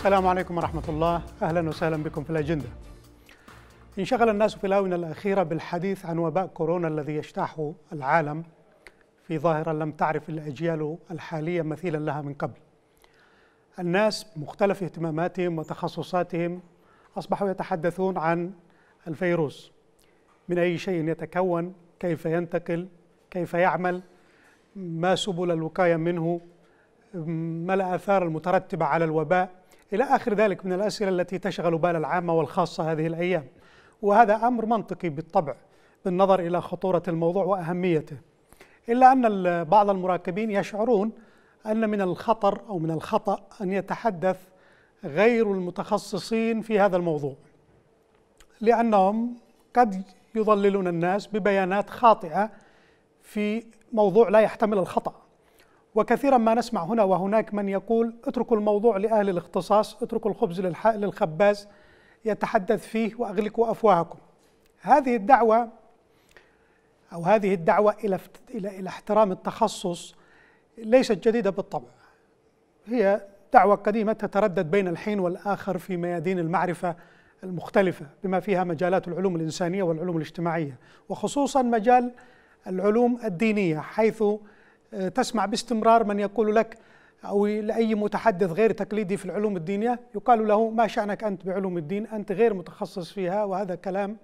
السلام عليكم ورحمة الله أهلا وسهلا بكم في الأجندة انشغل الناس في الآونة الأخيرة بالحديث عن وباء كورونا الذي يجتاح العالم في ظاهرة لم تعرف الأجيال الحالية مثيلا لها من قبل الناس مختلف اهتماماتهم وتخصصاتهم أصبحوا يتحدثون عن الفيروس من أي شيء يتكون كيف ينتقل كيف يعمل ما سبل الوقاية منه ما الآثار المترتبة على الوباء إلى آخر ذلك من الأسئلة التي تشغل بال العامة والخاصة هذه الأيام وهذا أمر منطقي بالطبع بالنظر إلى خطورة الموضوع وأهميته إلا أن بعض المراقبين يشعرون أن من الخطر أو من الخطأ أن يتحدث غير المتخصصين في هذا الموضوع لأنهم قد يضللون الناس ببيانات خاطئة في موضوع لا يحتمل الخطأ وكثيرا ما نسمع هنا وهناك من يقول اتركوا الموضوع لأهل الاختصاص اتركوا الخبز للخباز يتحدث فيه وأغلقوا أفواهكم هذه الدعوة أو هذه الدعوة إلى, إلى احترام التخصص ليست جديدة بالطبع هي دعوة قديمة تتردد بين الحين والآخر في ميادين المعرفة المختلفة بما فيها مجالات العلوم الإنسانية والعلوم الاجتماعية وخصوصا مجال العلوم الدينية حيث آه، تسمع باستمرار من يقول لك أو لأي متحدث غير تقليدي في العلوم الدينية يقال له ما شأنك أنت بعلوم الدين أنت غير متخصص فيها وهذا كلام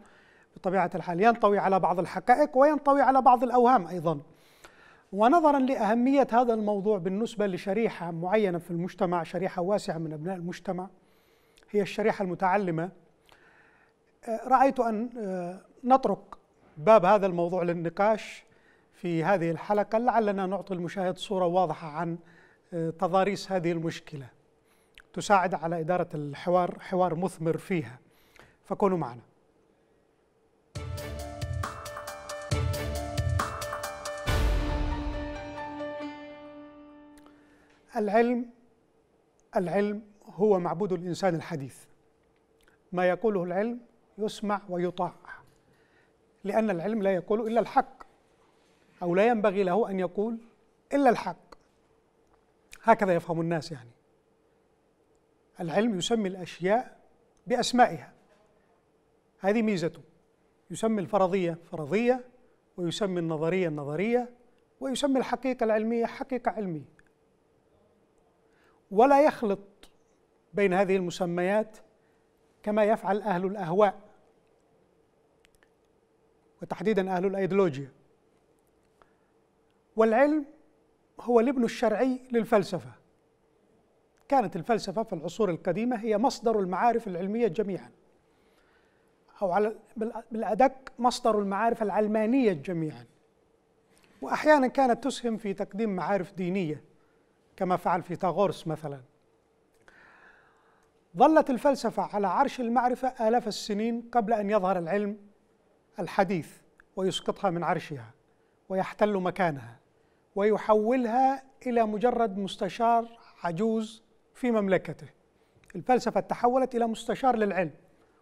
بطبيعة الحال ينطوي على بعض الحقائق وينطوي على بعض الأوهام أيضا ونظرا لأهمية هذا الموضوع بالنسبة لشريحة معينة في المجتمع شريحة واسعة من أبناء المجتمع هي الشريحة المتعلمة آه، رأيت أن آه، نطرق باب هذا الموضوع للنقاش في هذه الحلقة لعلنا نعطي المشاهد صورة واضحة عن آه، تضاريس هذه المشكلة تساعد على إدارة الحوار حوار مثمر فيها فكونوا معنا العلم العلم هو معبود الإنسان الحديث ما يقوله العلم يسمع ويطاع لأن العلم لا يقول إلا الحق أو لا ينبغي له أن يقول إلا الحق هكذا يفهم الناس يعني العلم يسمي الأشياء بأسمائها هذه ميزته يسمي الفرضية فرضية ويسمي النظرية النظرية ويسمي الحقيقة العلمية حقيقة علمية ولا يخلط بين هذه المسميات كما يفعل أهل الأهواء وتحديدا أهل الأيديولوجيا والعلم هو الابن الشرعي للفلسفة كانت الفلسفة في العصور القديمة هي مصدر المعارف العلمية جميعا أو على بالأدق مصدر المعارف العلمانية جميعا وأحيانا كانت تسهم في تقديم معارف دينية كما فعل فيثاغورس مثلا ظلت الفلسفة على عرش المعرفة آلاف السنين قبل أن يظهر العلم الحديث ويسقطها من عرشها ويحتل مكانها ويحولها إلى مجرد مستشار عجوز في مملكته الفلسفة تحولت إلى مستشار للعلم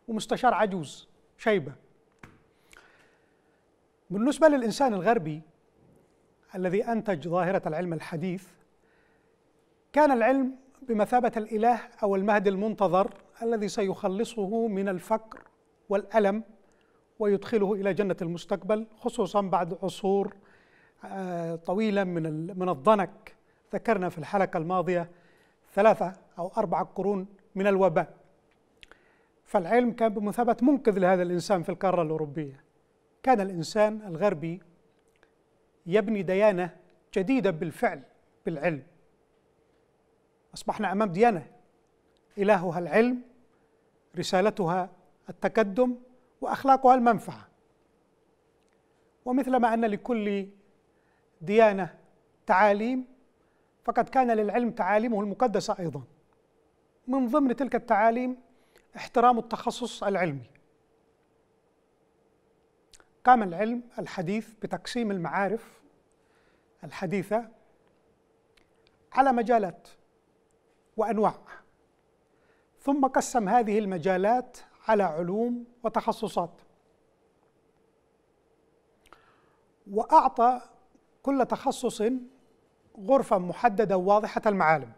ومستشار عجوز شيبة بالنسبة للإنسان الغربي الذي أنتج ظاهرة العلم الحديث كان العلم بمثابة الإله أو المهدي المنتظر الذي سيخلصه من الفقر والألم ويدخله إلى جنة المستقبل خصوصا بعد عصور آه، طويلا من من الضنك ذكرنا في الحلقه الماضيه ثلاثه او اربعه قرون من الوباء فالعلم كان بمثابه منقذ لهذا الانسان في القاره الاوروبيه كان الانسان الغربي يبني ديانه جديده بالفعل بالعلم اصبحنا امام ديانه الهها العلم رسالتها التقدم واخلاقها المنفعه ومثلما ان لكل ديانة تعاليم فقد كان للعلم تعاليمه المقدسة أيضا من ضمن تلك التعاليم احترام التخصص العلمي قام العلم الحديث بتقسيم المعارف الحديثة على مجالات وأنواع ثم قسم هذه المجالات على علوم وتخصصات وأعطى كل تخصص غرفة محددة واضحة المعالم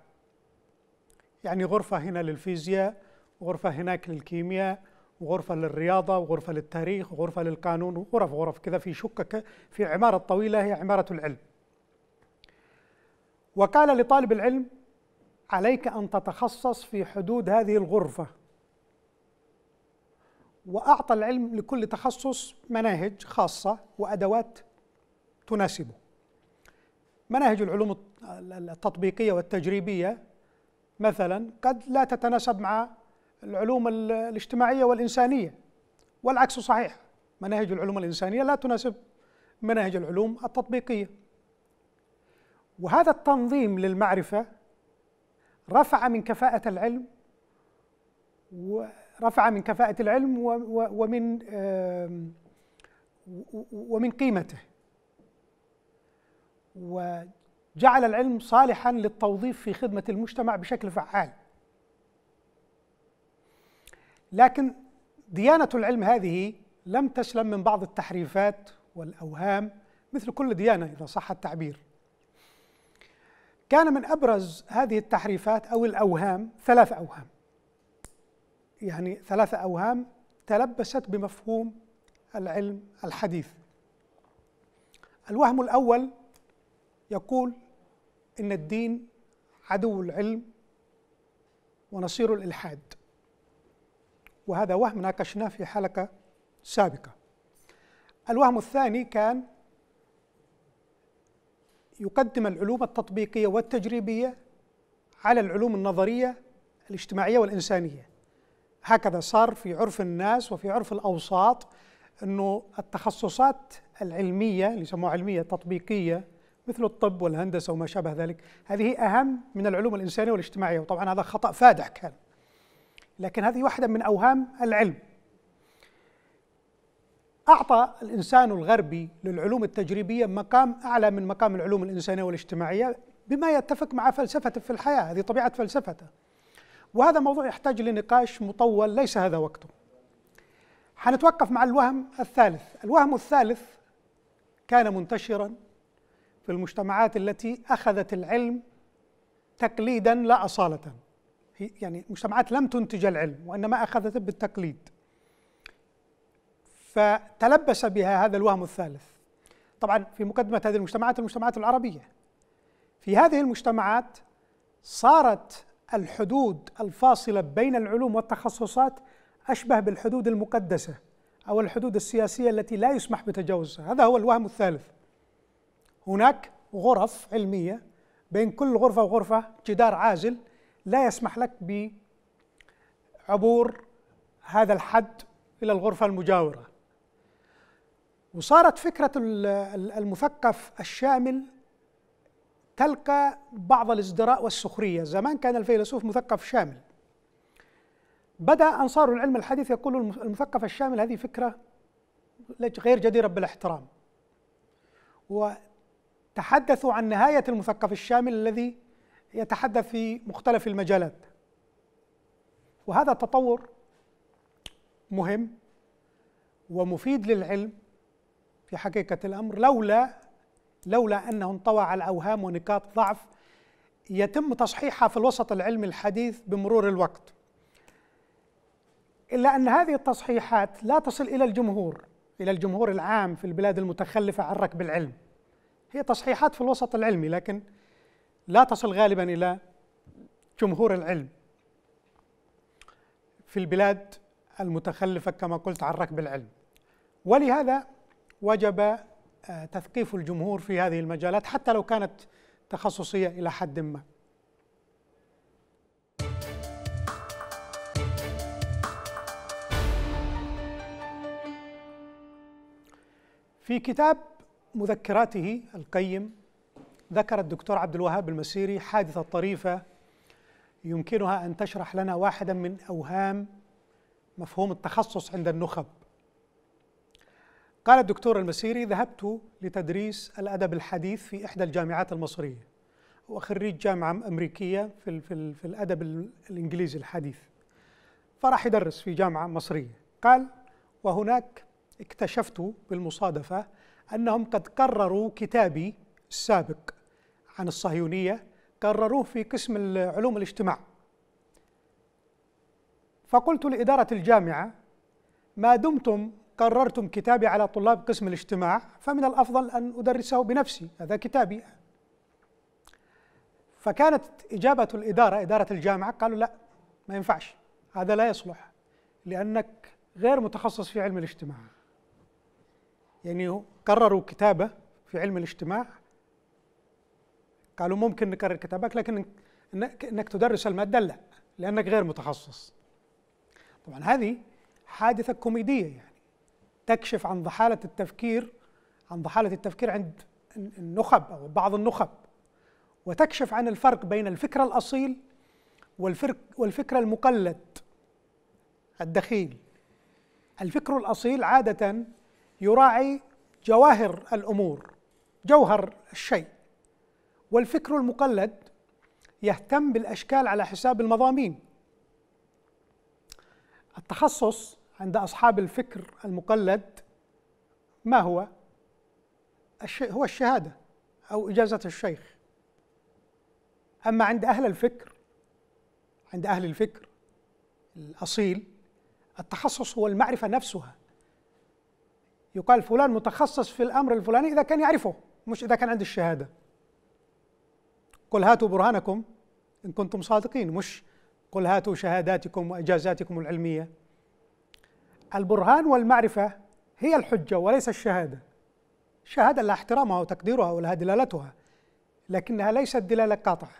يعني غرفة هنا للفيزياء غرفة هناك للكيمياء غرفة للرياضة وغرفة للتاريخ وغرفة للقانون وغرف غرف كذا في شقة في عمارة طويلة هي عمارة العلم وقال لطالب العلم عليك أن تتخصص في حدود هذه الغرفة وأعطى العلم لكل تخصص مناهج خاصة وأدوات تناسبه مناهج العلوم التطبيقية والتجريبية مثلا قد لا تتناسب مع العلوم الاجتماعية والإنسانية والعكس صحيح مناهج العلوم الإنسانية لا تناسب مناهج العلوم التطبيقية وهذا التنظيم للمعرفة رفع من كفاءة العلم ورفع من كفاءة العلم ومن ومن قيمته وجعل العلم صالحا للتوظيف في خدمة المجتمع بشكل فعال لكن ديانة العلم هذه لم تسلم من بعض التحريفات والأوهام مثل كل ديانة إذا صح التعبير كان من أبرز هذه التحريفات أو الأوهام ثلاث أوهام يعني ثلاث أوهام تلبست بمفهوم العلم الحديث الوهم الأول يقول ان الدين عدو العلم ونصير الالحاد وهذا وهم ناقشناه في حلقه سابقه الوهم الثاني كان يقدم العلوم التطبيقيه والتجريبيه على العلوم النظريه الاجتماعيه والانسانيه هكذا صار في عرف الناس وفي عرف الاوساط انه التخصصات العلميه اللي يسموها علميه تطبيقيه مثل الطب والهندسة وما شابه ذلك هذه أهم من العلوم الإنسانية والاجتماعية وطبعا هذا خطأ فادح كان لكن هذه واحدة من أوهام العلم أعطى الإنسان الغربي للعلوم التجريبية مقام أعلى من مقام العلوم الإنسانية والاجتماعية بما يتفق مع فلسفته في الحياة هذه طبيعة فلسفته وهذا موضوع يحتاج لنقاش مطول ليس هذا وقته حنتوقف مع الوهم الثالث الوهم الثالث كان منتشرا في المجتمعات التي أخذت العلم تقليدا لا أصالة يعني مجتمعات لم تنتج العلم وإنما أخذته بالتقليد فتلبس بها هذا الوهم الثالث طبعا في مقدمة هذه المجتمعات المجتمعات العربية في هذه المجتمعات صارت الحدود الفاصلة بين العلوم والتخصصات أشبه بالحدود المقدسة أو الحدود السياسية التي لا يسمح بتجاوزها هذا هو الوهم الثالث هناك غرف علمية بين كل غرفة وغرفة جدار عازل لا يسمح لك بعبور هذا الحد إلى الغرفة المجاورة وصارت فكرة المثقف الشامل تلقى بعض الازدراء والسخرية زمان كان الفيلسوف مثقف شامل بدأ أنصار العلم الحديث يقول المثقف الشامل هذه فكرة غير جديرة بالاحترام تحدثوا عن نهاية المثقف الشامل الذي يتحدث في مختلف المجالات وهذا التطور مهم ومفيد للعلم في حقيقة الأمر لولا لولا أنه انطوى على أوهام ونقاط ضعف يتم تصحيحها في الوسط العلمي الحديث بمرور الوقت إلا أن هذه التصحيحات لا تصل إلى الجمهور إلى الجمهور العام في البلاد المتخلفة عن ركب العلم هي تصحيحات في الوسط العلمي لكن لا تصل غالبا الى جمهور العلم في البلاد المتخلفه كما قلت عن ركب العلم ولهذا وجب آه، تثقيف الجمهور في هذه المجالات حتى لو كانت تخصصيه الى حد ما في كتاب مذكراته القيم ذكر الدكتور عبد الوهاب المسيري حادثة طريفة يمكنها أن تشرح لنا واحدا من أوهام مفهوم التخصص عند النخب قال الدكتور المسيري ذهبت لتدريس الأدب الحديث في إحدى الجامعات المصرية وخريج جامعة أمريكية في, في, في الأدب الإنجليزي الحديث فراح يدرس في جامعة مصرية قال وهناك اكتشفت بالمصادفة أنهم قد قرروا كتابي السابق عن الصهيونية قرروه في قسم علوم الاجتماع فقلت لإدارة الجامعة ما دمتم قررتم كتابي على طلاب قسم الاجتماع فمن الأفضل أن أدرسه بنفسي هذا كتابي فكانت إجابة الإدارة إدارة الجامعة قالوا لا ما ينفعش هذا لا يصلح لأنك غير متخصص في علم الاجتماع يعني قرروا كتابة في علم الاجتماع قالوا ممكن نكرر كتابك لكن انك تدرس المادة لا لانك غير متخصص طبعا هذه حادثة كوميدية يعني تكشف عن ضحالة التفكير عن ضحالة التفكير عند النخب أو بعض النخب وتكشف عن الفرق بين الفكر الأصيل والفرق والفكر المقلد الدخيل الفكر الأصيل عادة يراعي جواهر الامور جوهر الشيء والفكر المقلد يهتم بالاشكال على حساب المضامين التخصص عند اصحاب الفكر المقلد ما هو الشيء هو الشهاده او اجازه الشيخ اما عند اهل الفكر عند اهل الفكر الاصيل التخصص هو المعرفه نفسها يقال فلان متخصص في الامر الفلاني اذا كان يعرفه مش اذا كان عنده الشهاده قل هاتوا برهانكم ان كنتم صادقين مش قل هاتوا شهاداتكم واجازاتكم العلميه البرهان والمعرفه هي الحجه وليس الشهاده الشهاده لها احترامها وتقديرها ولها دلالتها لكنها ليست دلاله قاطعه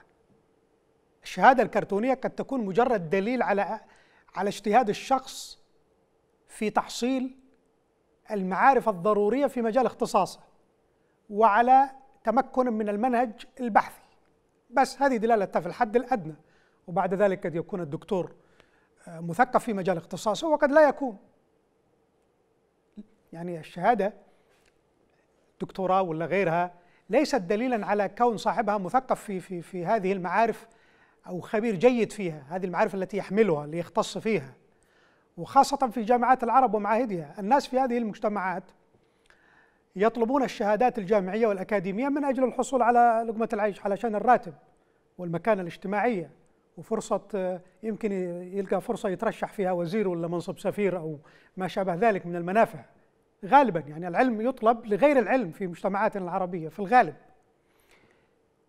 الشهاده الكرتونيه قد تكون مجرد دليل على على اجتهاد الشخص في تحصيل المعارف الضرورية في مجال اختصاصه وعلى تمكن من المنهج البحثي بس هذه دلالتها في الحد الأدنى وبعد ذلك قد يكون الدكتور آه، مثقف في مجال اختصاصه وقد لا يكون يعني الشهادة دكتوراه ولا غيرها ليست دليلا على كون صاحبها مثقف في في في هذه المعارف او خبير جيد فيها، هذه المعارف التي يحملها ليختص فيها. وخاصة في جامعات العرب ومعاهدها الناس في هذه المجتمعات يطلبون الشهادات الجامعية والأكاديمية من أجل الحصول على لقمة العيش علشان الراتب والمكانة الاجتماعية وفرصة آه، يمكن يلقى فرصة يترشح فيها وزير ولا منصب سفير أو ما شابه ذلك من المنافع غالبا يعني العلم يطلب لغير العلم في مجتمعاتنا العربية في الغالب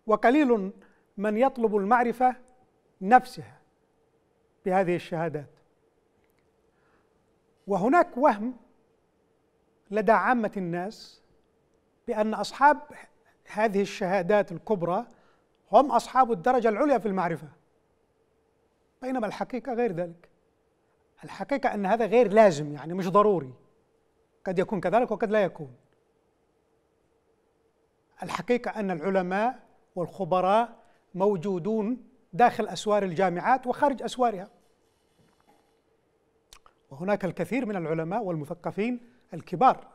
وقليل من يطلب المعرفة نفسها بهذه الشهادات وهناك وهم لدى عامة الناس بأن أصحاب هذه الشهادات الكبرى هم أصحاب الدرجة العليا في المعرفة بينما الحقيقة غير ذلك الحقيقة أن هذا غير لازم يعني مش ضروري قد يكون كذلك وقد لا يكون الحقيقة أن العلماء والخبراء موجودون داخل أسوار الجامعات وخارج أسوارها وهناك الكثير من العلماء والمثقفين الكبار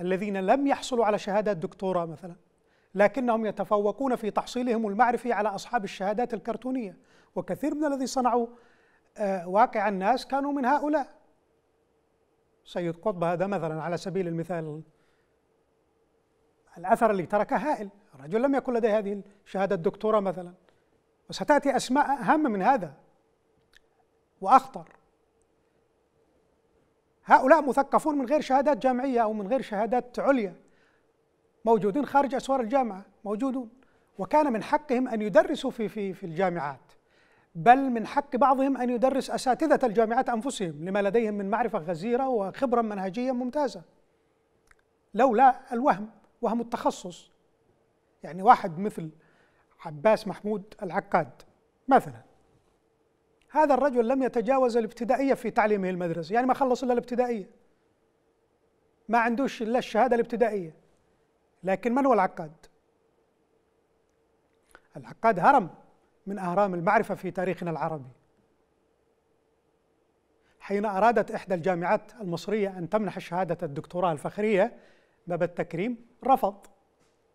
الذين لم يحصلوا على شهادات دكتوراه مثلا لكنهم يتفوقون في تحصيلهم المعرفي على اصحاب الشهادات الكرتونيه وكثير من الذي صنعوا آه، واقع الناس كانوا من هؤلاء سيد قطب هذا مثلا على سبيل المثال الاثر اللي تركه هائل الرجل لم يكن لديه هذه الشهاده الدكتوراه مثلا وستاتي اسماء اهم من هذا واخطر هؤلاء مثقفون من غير شهادات جامعية أو من غير شهادات عليا موجودين خارج أسوار الجامعة موجودون وكان من حقهم أن يدرسوا في, في, في الجامعات بل من حق بعضهم أن يدرس أساتذة الجامعات أنفسهم لما لديهم من معرفة غزيرة وخبرة منهجية ممتازة لولا الوهم وهم التخصص يعني واحد مثل عباس محمود العقاد مثلا هذا الرجل لم يتجاوز الابتدائية في تعليمه المدرسي يعني ما خلص إلا الابتدائية ما عندوش إلا الشهادة الابتدائية لكن من هو العقاد؟ العقاد هرم من أهرام المعرفة في تاريخنا العربي حين أرادت إحدى الجامعات المصرية أن تمنح شهادة الدكتوراه الفخرية باب التكريم رفض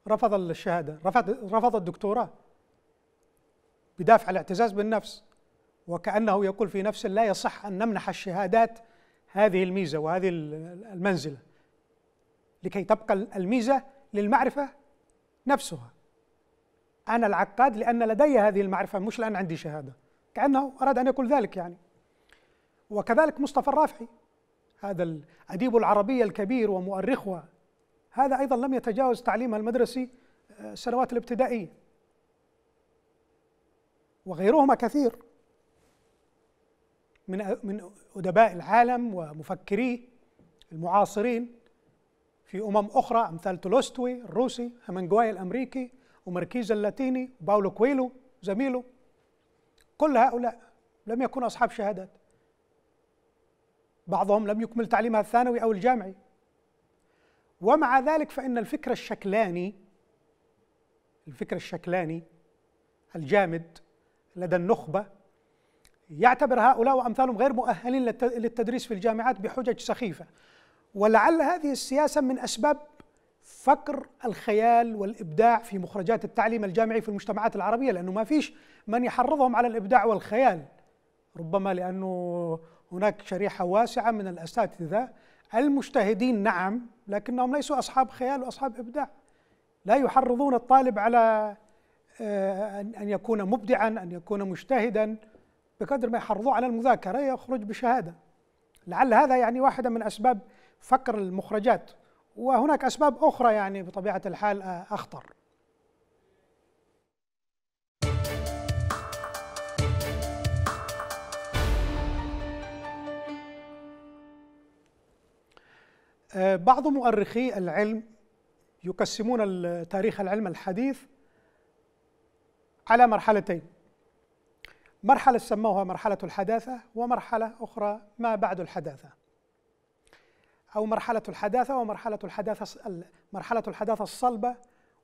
رفض الشهادة رفض, رفض الدكتوراه بدافع الاعتزاز بالنفس وكأنه يقول في نفسه لا يصح أن نمنح الشهادات هذه الميزة وهذه المنزلة لكي تبقى الميزة للمعرفة نفسها أنا العقاد لأن لدي هذه المعرفة مش لأن عندي شهادة كأنه أراد أن يقول ذلك يعني وكذلك مصطفى الرافعي هذا الأديب العربية الكبير ومؤرخها هذا أيضا لم يتجاوز تعليمه المدرسي السنوات آه، الابتدائية وغيرهما كثير من من ادباء العالم ومفكريه المعاصرين في امم اخرى امثال تولستوي الروسي همنجواي الامريكي ومركيز اللاتيني وباولو كويلو زميله كل هؤلاء لم يكونوا اصحاب شهادات بعضهم لم يكمل تعليمها الثانوي او الجامعي ومع ذلك فان الفكر الشكلاني الفكر الشكلاني الجامد لدى النخبه يعتبر هؤلاء وأمثالهم غير مؤهلين للتدريس في الجامعات بحجج سخيفة ولعل هذه السياسة من أسباب فقر الخيال والإبداع في مخرجات التعليم الجامعي في المجتمعات العربية لأنه ما فيش من يحرضهم على الإبداع والخيال ربما لأنه هناك شريحة واسعة من الأساتذة المجتهدين نعم لكنهم ليسوا أصحاب خيال وأصحاب إبداع لا يحرضون الطالب على آه، أن يكون مبدعا أن يكون مجتهدا بقدر ما يحرضوه على المذاكرة يخرج بشهادة لعل هذا يعني واحدة من أسباب فقر المخرجات وهناك أسباب أخرى يعني بطبيعة الحال آه، أخطر آه، بعض مؤرخي العلم يقسمون تاريخ العلم الحديث على مرحلتين مرحلة سموها مرحلة الحداثة ومرحلة أخرى ما بعد الحداثة أو مرحلة الحداثة ومرحلة الحداثة مرحلة الحداثة الصلبة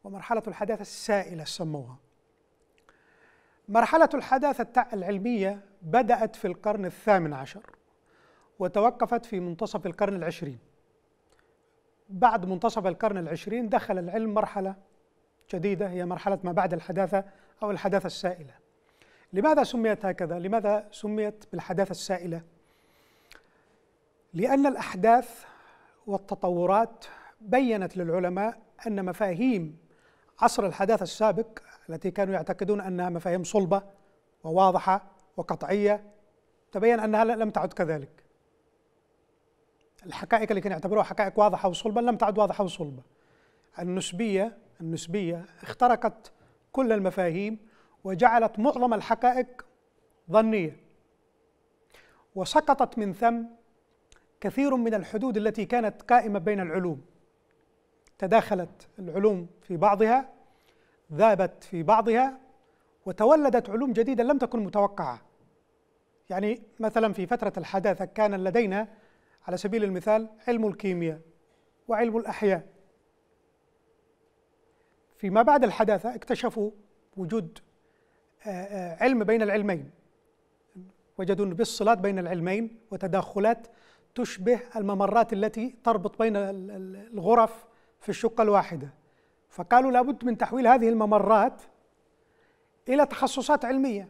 ومرحلة الحداثة السائلة سموها مرحلة الحداثة العلمية بدأت في القرن الثامن عشر وتوقفت في منتصف القرن العشرين بعد منتصف القرن العشرين دخل العلم مرحلة جديدة هي مرحلة ما بعد الحداثة أو الحداثة السائلة لماذا سميت هكذا؟ لماذا سميت بالحداثة السائلة؟ لأن الأحداث والتطورات بينت للعلماء أن مفاهيم عصر الحداثة السابق التي كانوا يعتقدون أنها مفاهيم صلبة وواضحة وقطعية تبين أنها لم تعد كذلك الحقائق اللي كانوا يعتبروها حقائق واضحة وصلبة لم تعد واضحة وصلبة النسبية النسبية اخترقت كل المفاهيم وجعلت معظم الحقائق ظنيه وسقطت من ثم كثير من الحدود التي كانت قائمه بين العلوم تداخلت العلوم في بعضها ذابت في بعضها وتولدت علوم جديده لم تكن متوقعه يعني مثلا في فتره الحداثه كان لدينا على سبيل المثال علم الكيمياء وعلم الاحياء فيما بعد الحداثه اكتشفوا وجود آه، آه، علم بين العلمين وجدوا بالصلات بين العلمين وتداخلات تشبه الممرات التي تربط بين الغرف في الشقة الواحدة فقالوا لابد من تحويل هذه الممرات إلى تخصصات علمية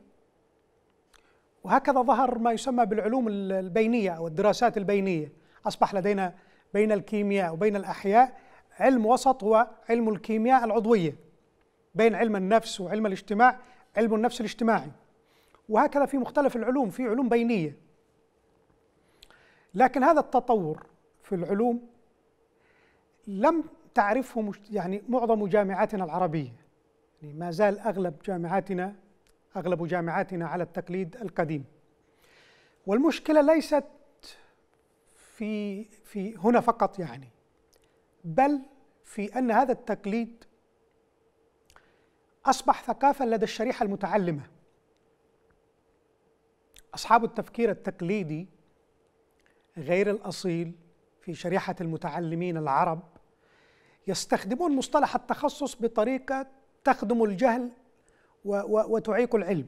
وهكذا ظهر ما يسمى بالعلوم البينية أو الدراسات البينية أصبح لدينا بين الكيمياء وبين الأحياء علم وسط هو علم الكيمياء العضوية بين علم النفس وعلم الاجتماع علم النفس الاجتماعي وهكذا في مختلف العلوم في علوم بينيه لكن هذا التطور في العلوم لم تعرفه يعني معظم جامعاتنا العربيه يعني ما زال اغلب جامعاتنا اغلب جامعاتنا على التقليد القديم والمشكله ليست في في هنا فقط يعني بل في ان هذا التقليد أصبح ثقافة لدى الشريحة المتعلمة أصحاب التفكير التقليدي غير الأصيل في شريحة المتعلمين العرب يستخدمون مصطلح التخصص بطريقة تخدم الجهل وتعيق العلم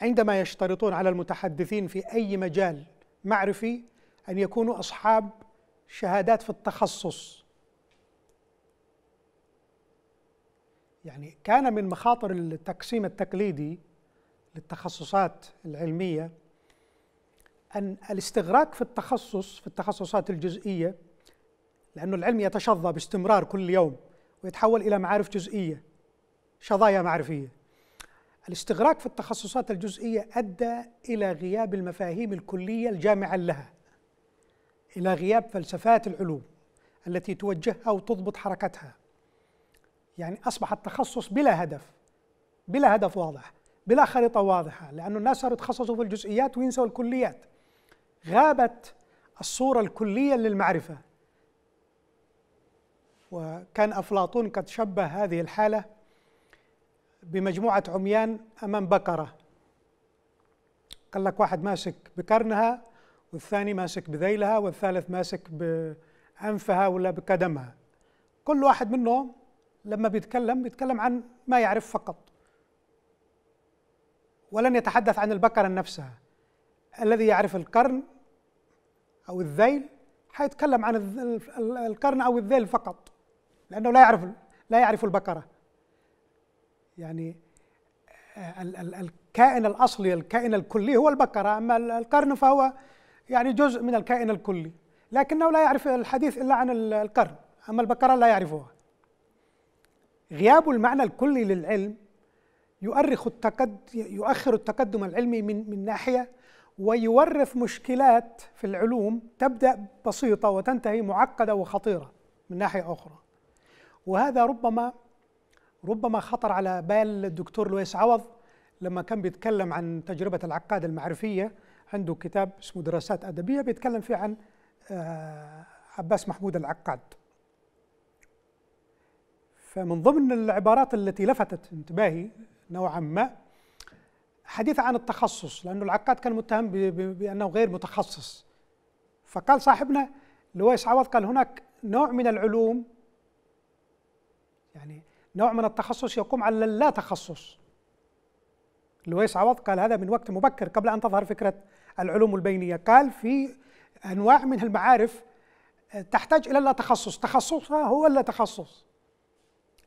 عندما يشترطون على المتحدثين في أي مجال معرفي أن يكونوا أصحاب شهادات في التخصص يعني كان من مخاطر التقسيم التقليدي للتخصصات العلمية أن الاستغراق في التخصص في التخصصات الجزئية لأنه العلم يتشظى باستمرار كل يوم ويتحول إلى معارف جزئية شظايا معرفية الاستغراق في التخصصات الجزئية أدى إلى غياب المفاهيم الكلية الجامعة لها إلى غياب فلسفات العلوم التي توجهها وتضبط حركتها يعني اصبح التخصص بلا هدف بلا هدف واضح بلا خريطه واضحه لانه الناس صاروا يتخصصوا في الجزئيات وينسوا الكليات غابت الصوره الكليه للمعرفه وكان افلاطون قد شبه هذه الحاله بمجموعه عميان امام بقره قال لك واحد ماسك بقرنها والثاني ماسك بذيلها والثالث ماسك بانفها ولا بقدمها كل واحد منهم لما بيتكلم بيتكلم عن ما يعرف فقط ولن يتحدث عن البقرة نفسها الذي يعرف القرن أو الذيل حيتكلم عن القرن أو الذيل فقط لأنه لا يعرف لا يعرف البقرة يعني آه، الكائن الأصلي الكائن الكلي هو البقرة أما القرن فهو يعني جزء من الكائن الكلي لكنه لا يعرف الحديث إلا عن القرن أما البقرة لا يعرفها غياب المعنى الكلي للعلم يؤرخ التقد يؤخر التقدم العلمي من من ناحيه ويورث مشكلات في العلوم تبدا بسيطه وتنتهي معقده وخطيره من ناحيه اخرى وهذا ربما ربما خطر على بال الدكتور لويس عوض لما كان بيتكلم عن تجربه العقاد المعرفيه عنده كتاب اسمه دراسات ادبيه بيتكلم فيه عن آه، عباس محمود العقاد فمن ضمن العبارات التي لفتت انتباهي نوعا ما حديث عن التخصص لأنه العقاد كان متهم بأنه غير متخصص فقال صاحبنا لويس عوض قال هناك نوع من العلوم يعني نوع من التخصص يقوم على اللا تخصص لويس عوض قال هذا من وقت مبكر قبل أن تظهر فكرة العلوم البينية قال في أنواع من المعارف آه، تحتاج إلى اللا تخصص تخصصها هو اللا تخصص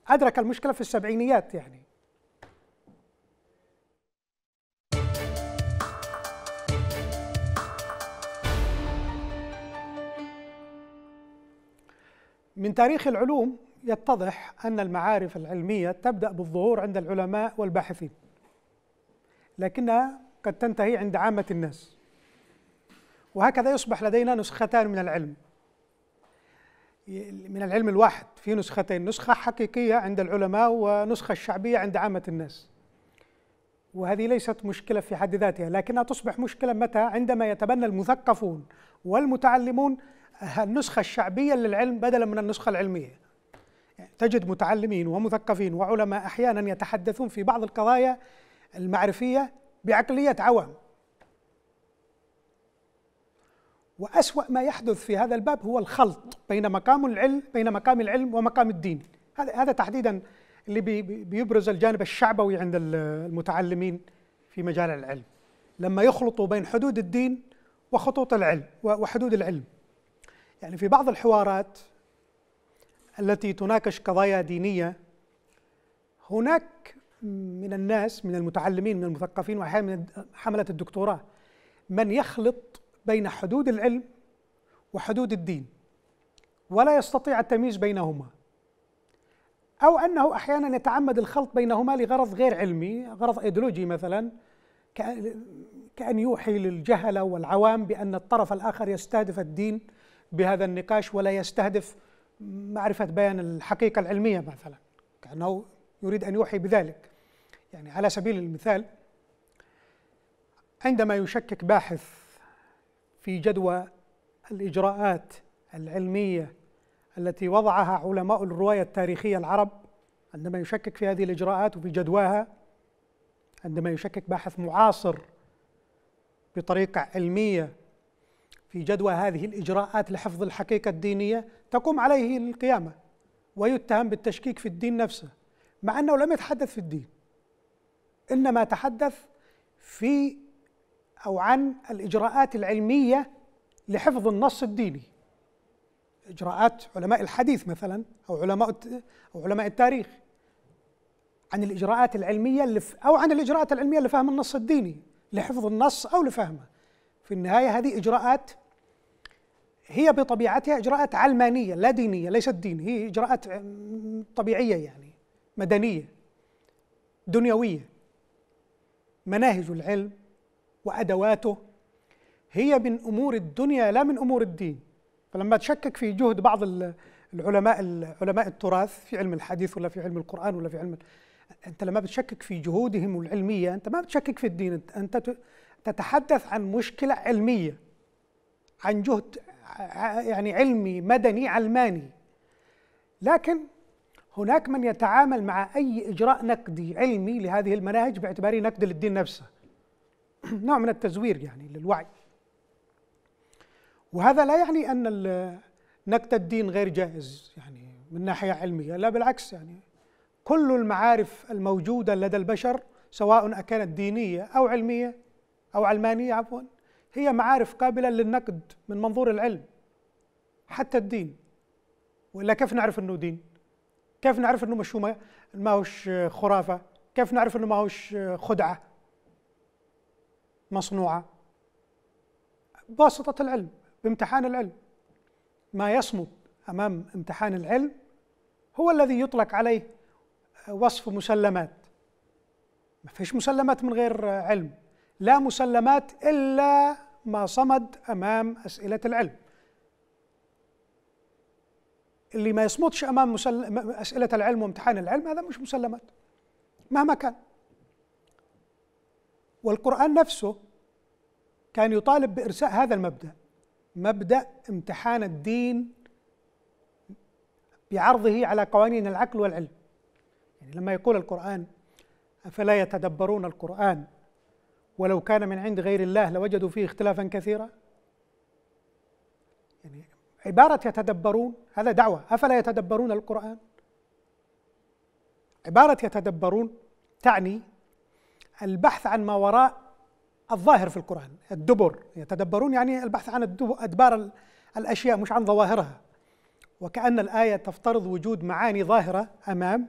أدرك المشكلة في السبعينيات يعني من تاريخ العلوم يتضح أن المعارف العلمية تبدأ بالظهور عند العلماء والباحثين لكنها قد تنتهي عند عامة الناس وهكذا يصبح لدينا نسختان من العلم من العلم الواحد في نسختين نسخة حقيقية عند العلماء ونسخة شعبية عند عامة الناس وهذه ليست مشكلة في حد ذاتها لكنها تصبح مشكلة متى عندما يتبنى المثقفون والمتعلمون النسخة الشعبية للعلم بدلا من النسخة العلمية يعني تجد متعلمين ومثقفين وعلماء أحيانا يتحدثون في بعض القضايا المعرفية بعقلية عوام وأسوأ ما يحدث في هذا الباب هو الخلط بين مقام العلم بين مقام العلم ومقام الدين هذا هذا تحديدا اللي بي بيبرز الجانب الشعبوي عند المتعلمين في مجال العلم لما يخلطوا بين حدود الدين وخطوط العلم وحدود العلم يعني في بعض الحوارات التي تناقش قضايا دينية هناك من الناس من المتعلمين من المثقفين وأحيانا من حملة الدكتوراه من يخلط بين حدود العلم وحدود الدين ولا يستطيع التمييز بينهما أو أنه أحيانا يتعمد الخلط بينهما لغرض غير علمي غرض إيديولوجي مثلا كأن يوحي للجهلة والعوام بأن الطرف الآخر يستهدف الدين بهذا النقاش ولا يستهدف معرفة بيان الحقيقة العلمية مثلا كأنه يريد أن يوحي بذلك يعني على سبيل المثال عندما يشكك باحث في جدوى الإجراءات العلمية التي وضعها علماء الرواية التاريخية العرب عندما يشكك في هذه الإجراءات وفي جدواها عندما يشكك باحث معاصر بطريقة علمية في جدوى هذه الإجراءات لحفظ الحقيقة الدينية تقوم عليه القيامة ويتهم بالتشكيك في الدين نفسه مع أنه لم يتحدث في الدين إنما تحدث في أو عن الإجراءات العلمية لحفظ النص الديني إجراءات علماء الحديث مثلا أو علماء أو علماء التاريخ عن الإجراءات العلمية أو عن الإجراءات العلمية لفهم النص الديني لحفظ النص أو لفهمه في النهاية هذه إجراءات هي بطبيعتها إجراءات علمانية لا دينية ليست دين هي إجراءات طبيعية يعني مدنية دنيوية مناهج العلم وادواته هي من امور الدنيا لا من امور الدين فلما تشكك في جهد بعض العلماء علماء التراث في علم الحديث ولا في علم القران ولا في علم انت لما بتشكك في جهودهم العلميه انت ما بتشكك في الدين انت تتحدث عن مشكله علميه عن جهد يعني علمي مدني علماني لكن هناك من يتعامل مع اي اجراء نقدي علمي لهذه المناهج باعتباره نقد للدين نفسه نوع من التزوير يعني للوعي وهذا لا يعني ان نكت الدين غير جائز يعني من ناحيه علميه لا بالعكس يعني كل المعارف الموجوده لدى البشر سواء اكانت دينيه او علميه او علمانيه عفوا هي معارف قابله للنقد من منظور العلم حتى الدين والا كيف نعرف انه دين؟ كيف نعرف انه مش ما هوش خرافه؟ كيف نعرف انه ما هوش خدعه؟ مصنوعة بواسطة العلم بامتحان العلم ما يصمد أمام امتحان العلم هو الذي يطلق عليه وصف مسلمات ما فيش مسلمات من غير علم لا مسلمات إلا ما صمد أمام أسئلة العلم اللي ما يصمدش أمام مسل... أسئلة العلم وامتحان العلم هذا مش مسلمات مهما كان والقرآن نفسه كان يطالب بإرساء هذا المبدأ مبدأ امتحان الدين بعرضه على قوانين العقل والعلم يعني لما يقول القرآن أفلا يتدبرون القرآن ولو كان من عند غير الله لوجدوا فيه اختلافا كثيرا يعني عبارة يتدبرون هذا دعوة أفلا يتدبرون القرآن عبارة يتدبرون تعني البحث عن ما وراء الظاهر في القرآن الدبر يتدبرون يعني البحث عن أدبار الأشياء مش عن ظواهرها وكأن الآية تفترض وجود معاني ظاهرة أمام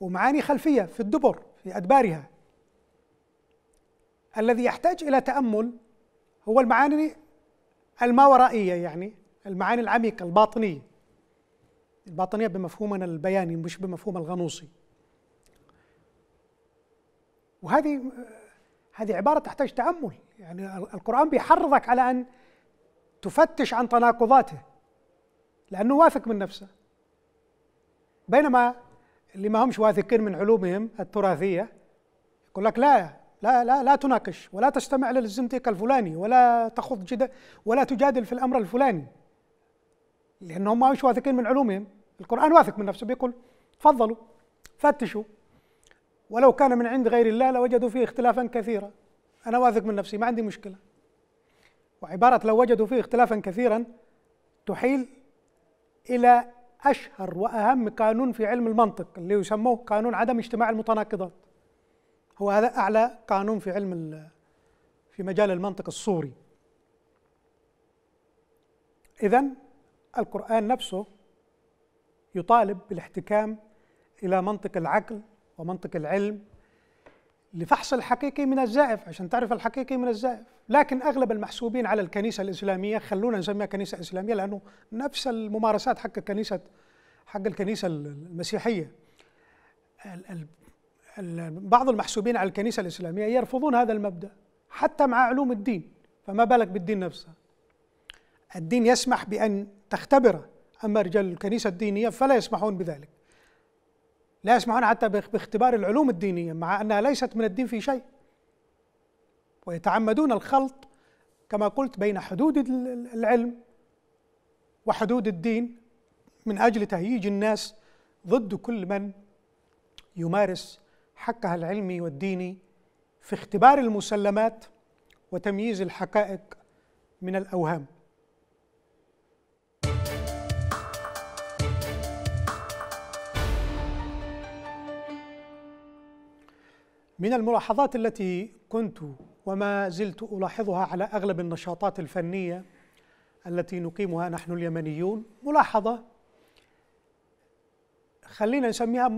ومعاني خلفية في الدبر في أدبارها الذي يحتاج إلى تأمل هو المعاني الماورائية يعني المعاني العميقة الباطنية الباطنية بمفهومنا البياني مش بمفهوم الغنوصي وهذه هذه عبارة تحتاج تأمل يعني القرآن بيحرضك على أن تفتش عن تناقضاته لأنه واثق من نفسه بينما اللي ما همش واثقين من علومهم التراثية يقول لك لا لا لا لا تناقش ولا تستمع للزنتيق الفلاني ولا تخوض جدل ولا تجادل في الأمر الفلاني لأنهم ما مش واثقين من علومهم القرآن واثق من نفسه بيقول تفضلوا فتشوا ولو كان من عند غير الله لوجدوا فيه اختلافا كثيرا أنا واثق من نفسي ما عندي مشكلة وعبارة لو وجدوا فيه اختلافا كثيرا تحيل إلى أشهر وأهم قانون في علم المنطق اللي يسموه قانون عدم اجتماع المتناقضات هو هذا أعلى قانون في علم في مجال المنطق الصوري إذا القرآن نفسه يطالب بالاحتكام إلى منطق العقل ومنطق العلم لفحص الحقيقي من الزائف عشان تعرف الحقيقي من الزائف لكن أغلب المحسوبين على الكنيسة الإسلامية خلونا نسميها كنيسة إسلامية لأنه نفس الممارسات حق الكنيسة حق الكنيسة المسيحية بعض المحسوبين على الكنيسة الإسلامية يرفضون هذا المبدأ حتى مع علوم الدين فما بالك بالدين نفسه الدين يسمح بأن تختبره أما رجال الكنيسة الدينية فلا يسمحون بذلك لا يسمحون حتى باختبار العلوم الدينية مع أنها ليست من الدين في شيء ويتعمدون الخلط كما قلت بين حدود العلم وحدود الدين من أجل تهييج الناس ضد كل من يمارس حقها العلمي والديني في اختبار المسلمات وتمييز الحقائق من الأوهام من الملاحظات التي كنت وما زلت ألاحظها على أغلب النشاطات الفنية التي نقيمها نحن اليمنيون ملاحظة خلينا نسميها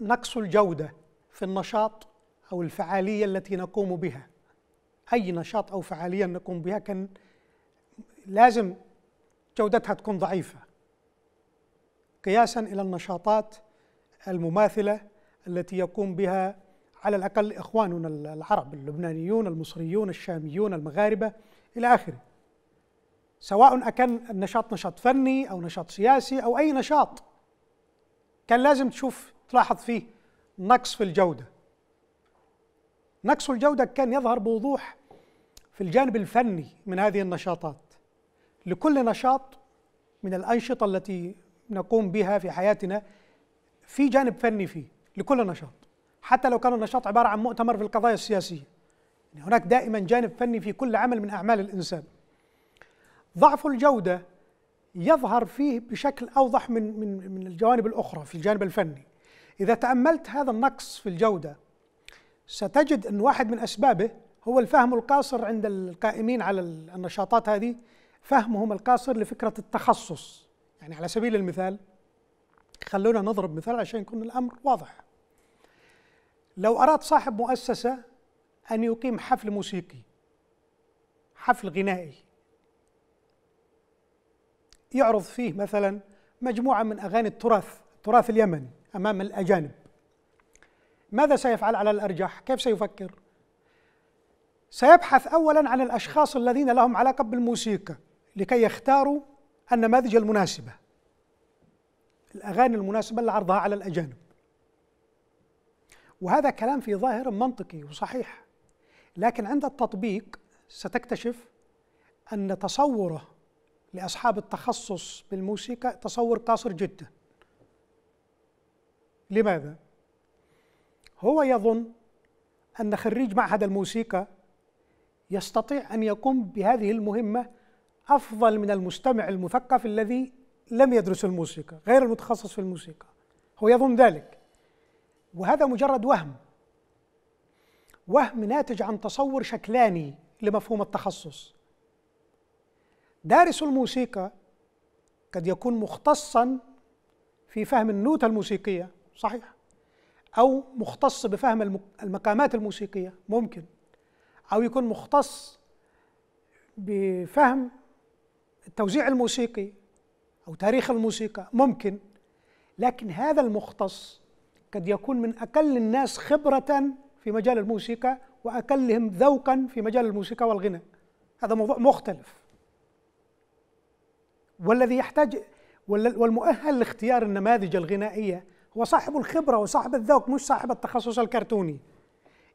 نقص الجودة في النشاط أو الفعالية التي نقوم بها أي نشاط أو فعالية نقوم بها كان لازم جودتها تكون ضعيفة قياسا إلى النشاطات المماثلة التي يقوم بها على الأقل إخواننا العرب اللبنانيون المصريون الشاميون المغاربة إلى آخره سواء أكان النشاط نشاط فني أو نشاط سياسي أو أي نشاط كان لازم تشوف تلاحظ فيه نقص في الجودة نقص الجودة كان يظهر بوضوح في الجانب الفني من هذه النشاطات لكل نشاط من الأنشطة التي نقوم بها في حياتنا في جانب فني فيه لكل نشاط حتى لو كان النشاط عبارة عن مؤتمر في القضايا السياسية يعني هناك دائما جانب فني في كل عمل من أعمال الإنسان ضعف الجودة يظهر فيه بشكل أوضح من, من, من الجوانب الأخرى في الجانب الفني إذا تأملت هذا النقص في الجودة ستجد أن واحد من أسبابه هو الفهم القاصر عند القائمين على النشاطات هذه فهمهم القاصر لفكرة التخصص يعني على سبيل المثال خلونا نضرب مثال عشان يكون الأمر واضح لو أراد صاحب مؤسسة أن يقيم حفل موسيقي حفل غنائي يعرض فيه مثلا مجموعة من أغاني التراث التراث اليمني أمام الأجانب ماذا سيفعل على الأرجح؟ كيف سيفكر؟ سيبحث أولا عن الأشخاص الذين لهم علاقة بالموسيقى لكي يختاروا النماذج المناسبة الأغاني المناسبة لعرضها على الأجانب وهذا كلام في ظاهر منطقي وصحيح لكن عند التطبيق ستكتشف أن تصوره لأصحاب التخصص بالموسيقى تصور قاصر جدا لماذا؟ هو يظن أن خريج معهد الموسيقى يستطيع أن يقوم بهذه المهمة أفضل من المستمع المثقف الذي لم يدرس الموسيقى غير المتخصص في الموسيقى هو يظن ذلك وهذا مجرد وهم وهم ناتج عن تصور شكلاني لمفهوم التخصص دارس الموسيقى قد يكون مختصا في فهم النوتة الموسيقية صحيح أو مختص بفهم المقامات الموسيقية ممكن أو يكون مختص بفهم التوزيع الموسيقي أو تاريخ الموسيقى ممكن لكن هذا المختص قد يكون من أقل الناس خبرة في مجال الموسيقى وأقلهم ذوقا في مجال الموسيقى والغنى هذا موضوع مختلف والذي يحتاج والمؤهل لاختيار النماذج الغنائية هو صاحب الخبرة وصاحب الذوق مش صاحب التخصص الكرتوني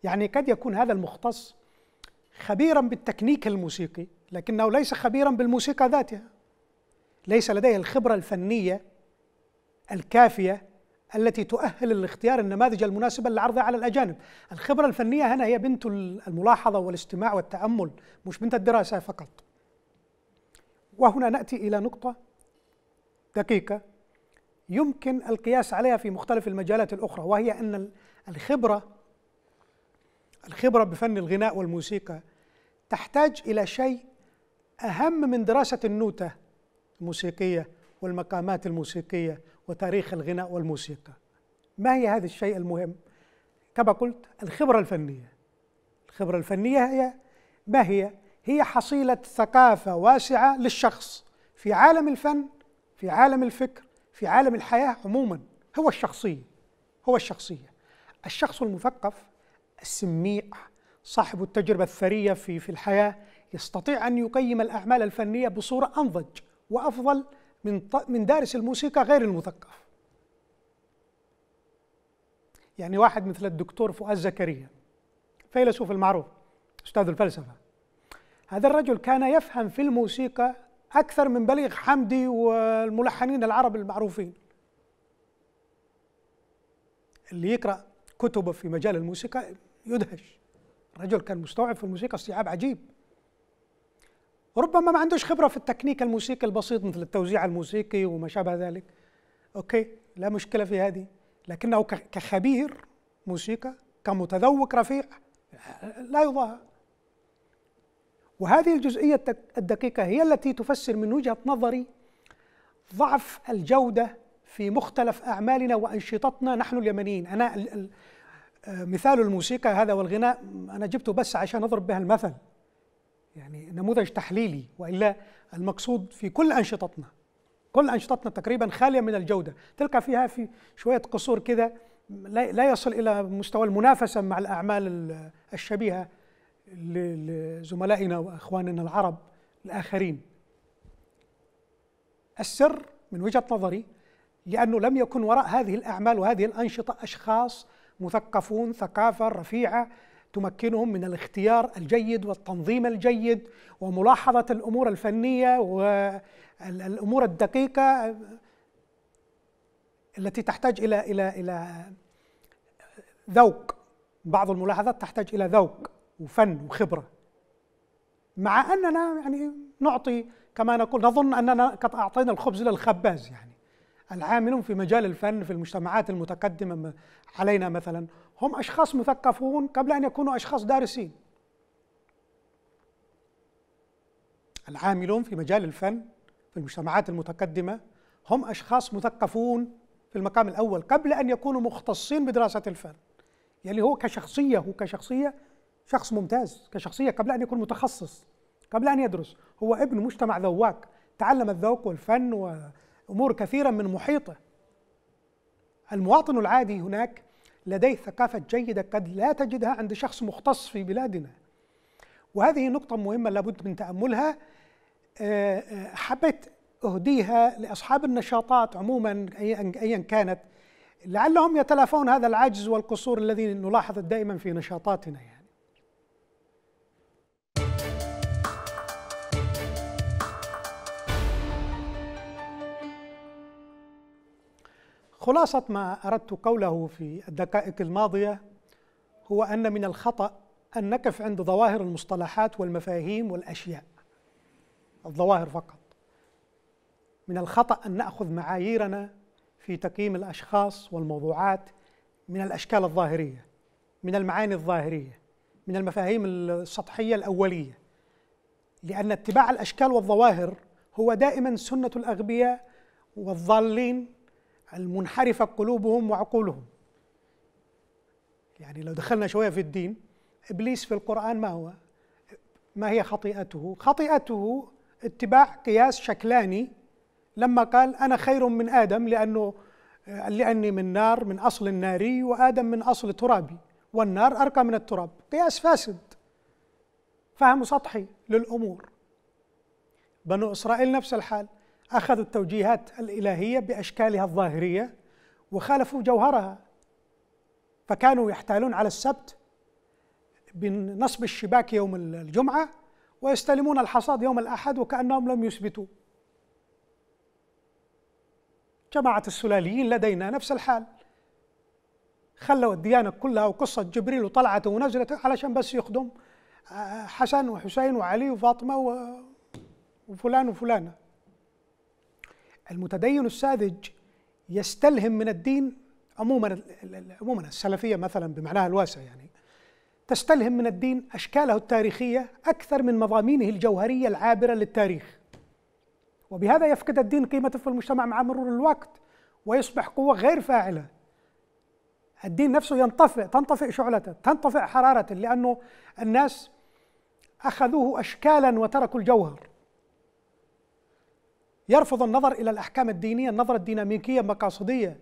يعني قد يكون هذا المختص خبيرا بالتكنيك الموسيقي لكنه ليس خبيرا بالموسيقى ذاتها ليس لديه الخبرة الفنية الكافية التي تؤهل لاختيار النماذج المناسبة للعرض على الأجانب الخبرة الفنية هنا هي بنت الملاحظة والاستماع والتأمل مش بنت الدراسة فقط وهنا نأتي إلى نقطة دقيقة يمكن القياس عليها في مختلف المجالات الأخرى وهي أن الخبرة الخبرة بفن الغناء والموسيقى تحتاج إلى شيء أهم من دراسة النوتة الموسيقية والمقامات الموسيقية وتاريخ الغناء والموسيقى ما هي هذا الشيء المهم كما قلت الخبرة الفنية الخبرة الفنية هي ما هي هي حصيلة ثقافة واسعة للشخص في عالم الفن في عالم الفكر في عالم الحياة عموما هو الشخصية هو الشخصية الشخص المثقف السميع صاحب التجربة الثرية في في الحياة يستطيع أن يقيم الأعمال الفنية بصورة أنضج وأفضل من من دارس الموسيقى غير المثقف يعني واحد مثل الدكتور فؤاد زكريا فيلسوف المعروف استاذ الفلسفه هذا الرجل كان يفهم في الموسيقى اكثر من بليغ حمدي والملحنين العرب المعروفين اللي يقرا كتبه في مجال الموسيقى يدهش الرجل كان مستوعب في الموسيقى استيعاب عجيب وربما ما عندوش خبره في التكنيك الموسيقي البسيط مثل التوزيع الموسيقي وما شابه ذلك اوكي لا مشكله في هذه لكنه كخبير موسيقى كمتذوق رفيع لا يضاهى وهذه الجزئيه الدقيقه هي التي تفسر من وجهه نظري ضعف الجوده في مختلف اعمالنا وانشطتنا نحن اليمنيين انا مثال الموسيقى هذا والغناء انا جبته بس عشان اضرب بها المثل يعني نموذج تحليلي والا المقصود في كل انشطتنا كل انشطتنا تقريبا خاليه من الجوده تلقى فيها في شويه قصور كده لا يصل الى مستوى المنافسه مع الاعمال الشبيهه لزملائنا واخواننا العرب الاخرين السر من وجهه نظري لانه لم يكن وراء هذه الاعمال وهذه الانشطه اشخاص مثقفون ثقافه رفيعه تمكنهم من الاختيار الجيد والتنظيم الجيد وملاحظه الامور الفنيه والامور الدقيقه التي تحتاج الى الى الى ذوق بعض الملاحظات تحتاج الى ذوق وفن وخبره مع اننا يعني نعطي كما نقول نظن اننا قد اعطينا الخبز للخباز يعني العاملون في مجال الفن في المجتمعات المتقدمه علينا مثلا هم أشخاص مثقفون قبل أن يكونوا أشخاص دارسين العاملون في مجال الفن في المجتمعات المتقدمة هم أشخاص مثقفون في المقام الأول قبل أن يكونوا مختصين بدراسة الفن يعني هو كشخصية هو كشخصية شخص ممتاز كشخصية قبل أن يكون متخصص قبل أن يدرس هو ابن مجتمع ذواق تعلم الذوق والفن وأمور كثيرة من محيطه المواطن العادي هناك لديه ثقافة جيدة قد لا تجدها عند شخص مختص في بلادنا وهذه نقطة مهمة لابد من تأملها آه، آه، حبيت أهديها لأصحاب النشاطات عموما أيا كانت لعلهم يتلافون هذا العجز والقصور الذي نلاحظ دائما في نشاطاتنا يعني. خلاصة ما أردت قوله في الدقائق الماضية هو أن من الخطأ أن نقف عند ظواهر المصطلحات والمفاهيم والأشياء الظواهر فقط من الخطأ أن نأخذ معاييرنا في تقييم الأشخاص والموضوعات من الأشكال الظاهرية من المعاني الظاهرية من المفاهيم السطحية الأولية لأن اتباع الأشكال والظواهر هو دائما سنة الأغبياء والضالين المنحرفة قلوبهم وعقولهم يعني لو دخلنا شوية في الدين إبليس في القرآن ما هو ما هي خطيئته خطيئته اتباع قياس شكلاني لما قال أنا خير من آدم لأنه لأني من نار من أصل ناري وآدم من أصل ترابي والنار أرقى من التراب قياس فاسد فهم سطحي للأمور بنو إسرائيل نفس الحال أخذوا التوجيهات الإلهية بأشكالها الظاهرية وخالفوا جوهرها فكانوا يحتالون على السبت بنصب الشباك يوم الجمعة ويستلمون الحصاد يوم الأحد وكأنهم لم يثبتوا جماعة السلاليين لدينا نفس الحال خلوا الديانة كلها وقصة جبريل وطلعته ونزلته علشان بس يخدم آه، حسن وحسين وعلي وفاطمة وفلان وفلانة المتدين الساذج يستلهم من الدين عموما عموما السلفيه مثلا بمعناها الواسع يعني تستلهم من الدين اشكاله التاريخيه اكثر من مضامينه الجوهريه العابره للتاريخ وبهذا يفقد الدين قيمته في المجتمع مع مرور الوقت ويصبح قوه غير فاعله الدين نفسه ينطفئ تنطفئ شعلته تنطفئ حرارته لانه الناس اخذوه اشكالا وتركوا الجوهر يرفض النظر إلى الأحكام الدينية النظرة الديناميكية المقاصديه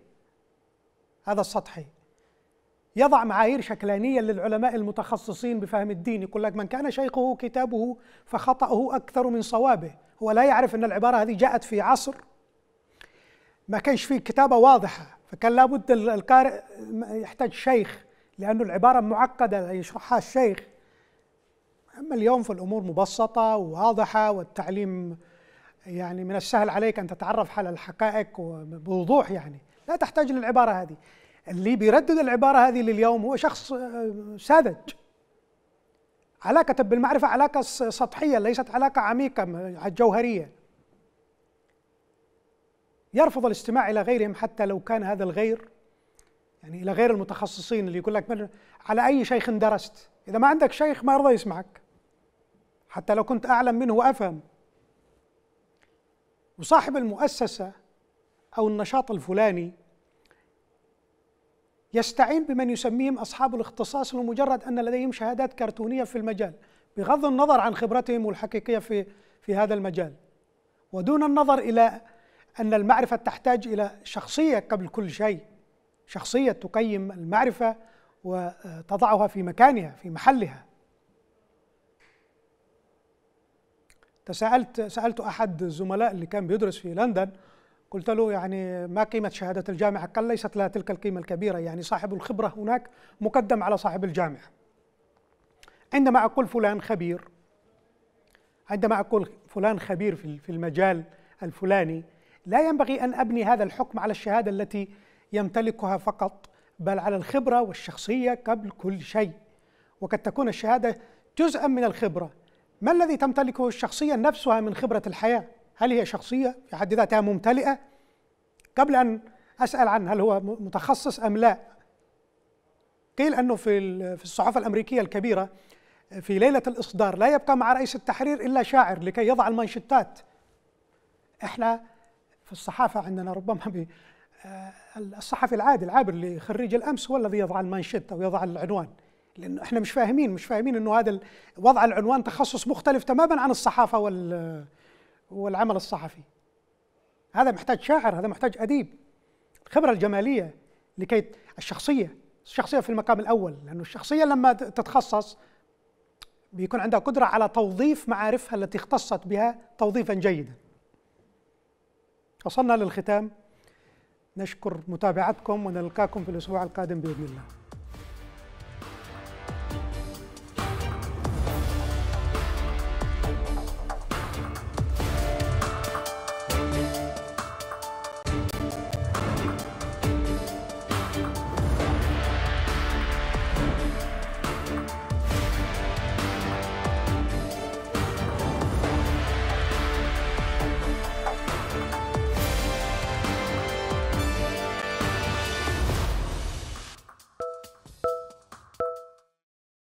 هذا السطحي يضع معايير شكلانية للعلماء المتخصصين بفهم الدين يقول لك من كان شيخه كتابه فخطأه أكثر من صوابه هو لا يعرف أن العبارة هذه جاءت في عصر ما كانش فيه كتابة واضحة فكان لابد القارئ يحتاج شيخ لأنه العبارة معقدة يشرحها الشيخ أما اليوم فالأمور مبسطة وواضحة والتعليم يعني من السهل عليك أن تتعرف على الحقائق بوضوح يعني لا تحتاج للعبارة هذه اللي بيردد العبارة هذه لليوم هو شخص آه، ساذج علاقة بالمعرفة علاقة سطحية ليست علاقة عميقة جوهرية يرفض الاستماع إلى غيرهم حتى لو كان هذا الغير يعني إلى غير المتخصصين اللي يقول لك على أي شيخ درست إذا ما عندك شيخ ما يرضى يسمعك حتى لو كنت أعلم منه وأفهم وصاحب المؤسسة أو النشاط الفلاني يستعين بمن يسميهم أصحاب الاختصاص لمجرد أن لديهم شهادات كرتونية في المجال بغض النظر عن خبرتهم الحقيقية في في هذا المجال ودون النظر إلى أن المعرفة تحتاج إلى شخصية قبل كل شيء شخصية تقيم المعرفة وتضعها في مكانها في محلها تساءلت سالت احد الزملاء اللي كان بيدرس في لندن قلت له يعني ما قيمه شهاده الجامعه؟ قال ليست لها تلك القيمه الكبيره يعني صاحب الخبره هناك مقدم على صاحب الجامعه. عندما اقول فلان خبير عندما اقول فلان خبير في المجال الفلاني لا ينبغي ان ابني هذا الحكم على الشهاده التي يمتلكها فقط بل على الخبره والشخصيه قبل كل شيء. وقد تكون الشهاده جزءا من الخبره ما الذي تمتلكه الشخصية نفسها من خبرة الحياة؟ هل هي شخصية في حد ذاتها ممتلئة؟ قبل أن أسأل عن هل هو متخصص أم لا؟ قيل أنه في في الصحف الأمريكية الكبيرة في ليلة الإصدار لا يبقى مع رئيس التحرير إلا شاعر لكي يضع المانشيتات. إحنا في الصحافة عندنا ربما آه، الصحفي العادي العابر لخريج الأمس هو الذي يضع المانشيت أو يضع العنوان لانه احنا مش فاهمين مش فاهمين انه هذا وضع العنوان تخصص مختلف تماما عن الصحافه وال والعمل الصحفي هذا محتاج شاعر هذا محتاج اديب الخبره الجماليه لكي الشخصيه الشخصيه في المقام الاول لانه الشخصيه لما تتخصص بيكون عندها قدره على توظيف معارفها التي اختصت بها توظيفا جيدا وصلنا للختام نشكر متابعتكم ونلقاكم في الاسبوع القادم باذن الله